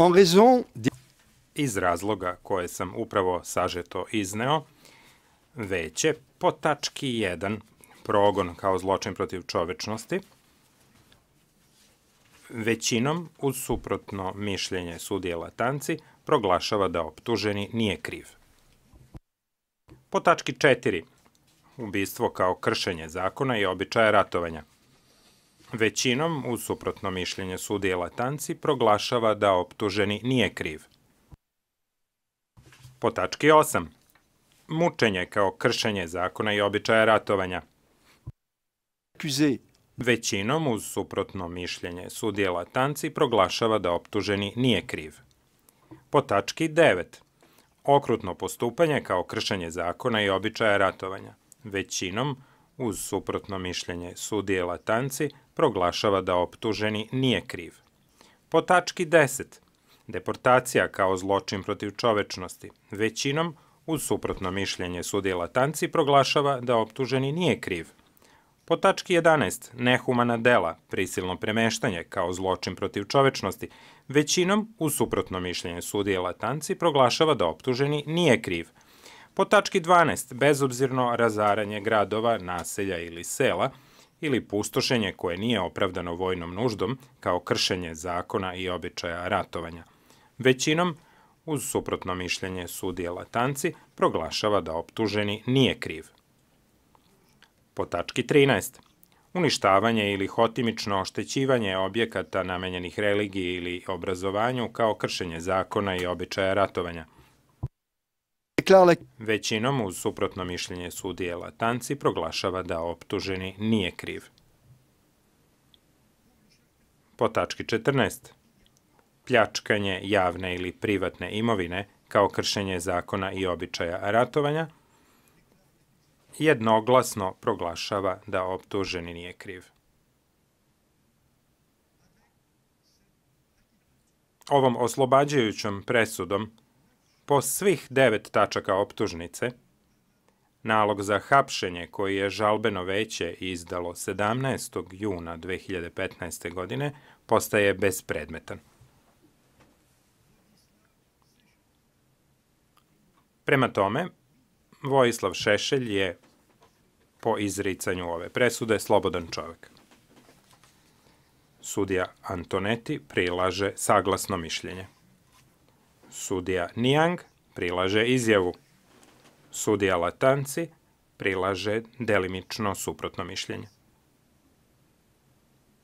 En raison iz razloga koje sam upravo sažeto izneo, veće po tački 1 progon kao zločin protiv čovečnosti, većinom uz suprotno mišljenje sudije Latanci proglašava da optuženi nije kriv. Po tački 4 ubistvo kao kršenje zakona i običaja ratovanja – Većinom, u suprotno mišljenje sudije Latanci, proglašava da optuženi nije kriv. Po tački 8. Mučenje kao kršenje zakona i običaja ratovanja. Većinom, uz suprotno mišljenje sudije Latanci, proglašava da optuženi nije kriv. Po tački 9. Okrutno postupanje kao kršenje zakona i običaja ratovanja. Većinom, uz suprotno mišljenje sudije Latanci, proglašava da optuženi nije kriv. Po tački 10. Deportacija kao zločin protiv čovečnosti većinom uz suprotno mišljenje sudije Latanci proglašava da optuženi nije kriv. Po tački 11. Nehumana dela, prisilno premeštanje kao zločin protiv čovečnosti, većinom, uz suprotno mišljenje sudije Latanci, proglašava da optuženi nije kriv – Po tački 12, bezobzirno razaranje gradova, naselja ili sela, ili pustošenje koje nije opravdano vojnom nuždom, kao kršenje zakona i običaja ratovanja. Većinom, uz suprotno mišljenje sudije Latanci, proglašava da optuženi nije kriv. Po tački 13. Uništavanje ili hotimično oštećivanje objekata namenjenih religiji ili obrazovanju kao kršenje zakona i običaja ratovanja – Većinom uz suprotno mišljenje sudije Latanci proglašava da optuženi nije kriv. Po tački 14. Pljačkanje javne ili privatne imovine kao kršenje zakona i običaja ratovanja jednoglasno proglašava da optuženi nije kriv. Ovom oslobađajućom presudom Po svih devet tačaka optužnice, nalog za hapšenje koji je žalbeno veće izdalo 17. juna 2015. godine postaje bespredmetan. Prema tome, Vojislav Šešelj je po izricanju ove presude slobodan čovek. Sudija Antoneti prilaže saglasno mišljenje. Sudija Niang prilaže izjavu. Sudija Latanci prilaže delimično suprotno mišljenje.